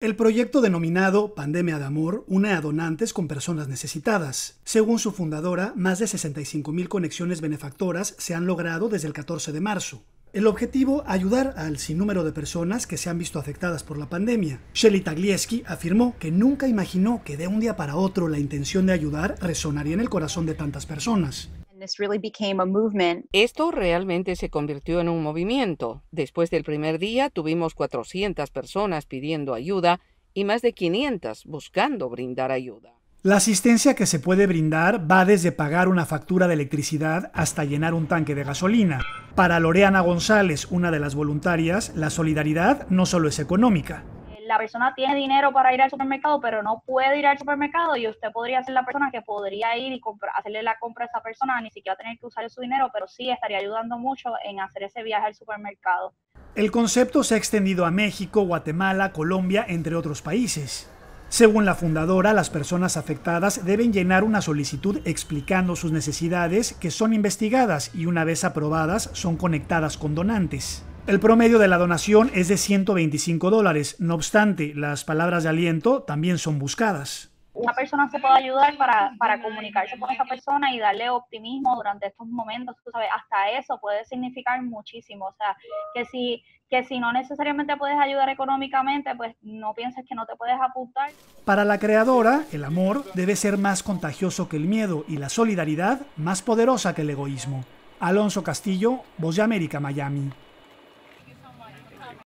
El proyecto denominado Pandemia de Amor une a donantes con personas necesitadas. Según su fundadora, más de 65.000 conexiones benefactoras se han logrado desde el 14 de marzo. El objetivo, ayudar al sinnúmero de personas que se han visto afectadas por la pandemia. Shelly Taglieski afirmó que nunca imaginó que de un día para otro la intención de ayudar resonaría en el corazón de tantas personas. Esto realmente se convirtió en un movimiento. Después del primer día tuvimos 400 personas pidiendo ayuda y más de 500 buscando brindar ayuda. La asistencia que se puede brindar va desde pagar una factura de electricidad hasta llenar un tanque de gasolina. Para Loreana González, una de las voluntarias, la solidaridad no solo es económica, la persona tiene dinero para ir al supermercado, pero no puede ir al supermercado y usted podría ser la persona que podría ir y hacerle la compra a esa persona, ni siquiera tener que usar su dinero, pero sí estaría ayudando mucho en hacer ese viaje al supermercado. El concepto se ha extendido a México, Guatemala, Colombia, entre otros países. Según la fundadora, las personas afectadas deben llenar una solicitud explicando sus necesidades que son investigadas y una vez aprobadas son conectadas con donantes. El promedio de la donación es de 125 dólares, no obstante, las palabras de aliento también son buscadas. Una persona se puede ayudar para, comunicarse con esa persona y darle optimismo durante estos momentos, tú sabes, hasta eso puede significar muchísimo, o sea, que si que si no necesariamente puedes ayudar económicamente, pues no pienses que no te puedes apuntar. Para la creadora, el amor debe ser más contagioso que el miedo y la solidaridad más poderosa que el egoísmo. Alonso Castillo, Voz de América, Miami.